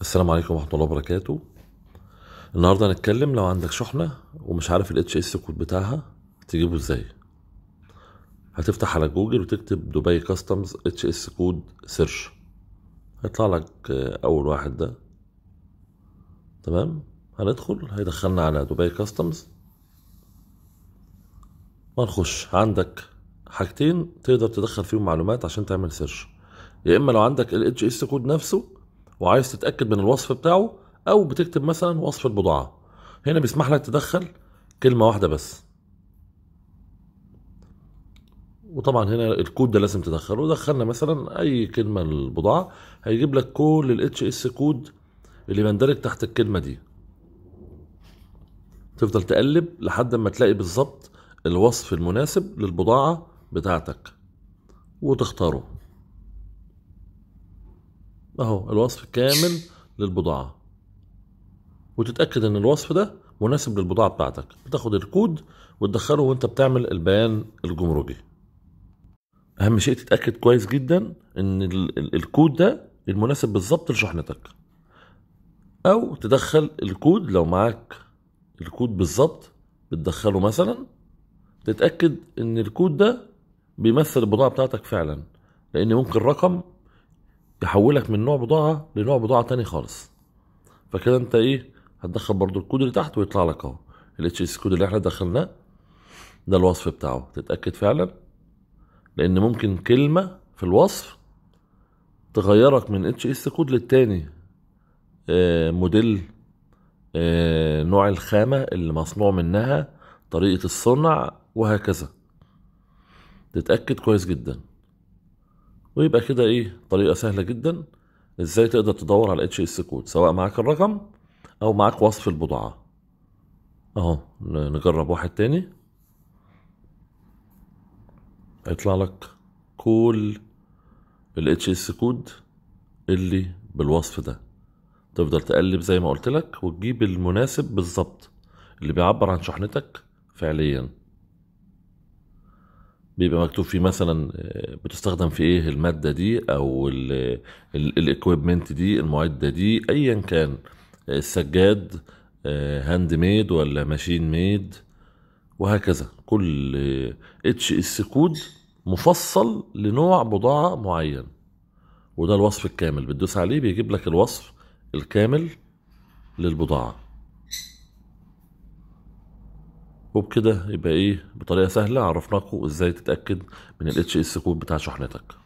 السلام عليكم ورحمه الله وبركاته النهارده هنتكلم لو عندك شحنه ومش عارف الاتش اس كود بتاعها تجيبه ازاي هتفتح على جوجل وتكتب دبي كاستمز اتش اس كود سيرش هيطلع لك اول واحد ده تمام هندخل هيدخلنا على دبي كاستمز ونخش عندك حاجتين تقدر تدخل فيهم معلومات عشان تعمل سيرش يا اما لو عندك الاتش اس كود نفسه وعايز تتاكد من الوصف بتاعه او بتكتب مثلا وصف البضاعه هنا بيسمح لك تدخل كلمه واحده بس وطبعا هنا الكود ده لازم تدخله دخلنا مثلا اي كلمه البضاعه هيجيب لك كل الاتش اس كود اللي بيندرج تحت الكلمه دي تفضل تقلب لحد ما تلاقي بالظبط الوصف المناسب للبضاعه بتاعتك وتختاره اهو الوصف كامل للبضاعة وتتأكد ان الوصف ده مناسب للبضاعة بتاعتك بتاخد الكود وتدخله وانت بتعمل البيان الجمركي اهم شيء تتأكد كويس جدا ان الكود ده المناسب بالظبط لشحنتك او تدخل الكود لو معاك الكود بالظبط بتدخله مثلا تتأكد ان الكود ده بيمثل البضاعة بتاعتك فعلا لان ممكن رقم يحولك من نوع بضاعة لنوع بضاعة تاني خالص فكده انت ايه هتدخل برضو الكود اللي تحت ويطلع لك اهو ال اس كود اللي احنا دخلناه ده الوصف بتاعه تتأكد فعلا لان ممكن كلمة في الوصف تغيرك من اتش اس كود للتاني آه موديل آه نوع الخامة اللي مصنوع منها طريقة الصنع وهكذا تتأكد كويس جدا ويبقى كده ايه طريقه سهله جدا ازاي تقدر تدور على اتش اس كود سواء معاك الرقم او معاك وصف البضاعه اهو نجرب واحد تاني هيطلع لك كل الاتش اس كود اللي بالوصف ده تفضل تقلب زي ما قلت لك وتجيب المناسب بالظبط اللي بيعبر عن شحنتك فعليا بيبقى مكتوب فيه مثلا آه، بتستخدم في ايه الماده دي او الاكويبمنت دي المعده دي ايا كان آه، السجاد هاند آه، ميد ولا ماشين ميد وهكذا كل اتش اس كود مفصل لنوع بضاعه معين وده الوصف الكامل بتدوس عليه بيجيب لك الوصف الكامل للبضاعه وبكده يبقى ايه بطريقه سهله عرفناكم ازاي تتاكد من الاتش اس كود بتاع شحنتك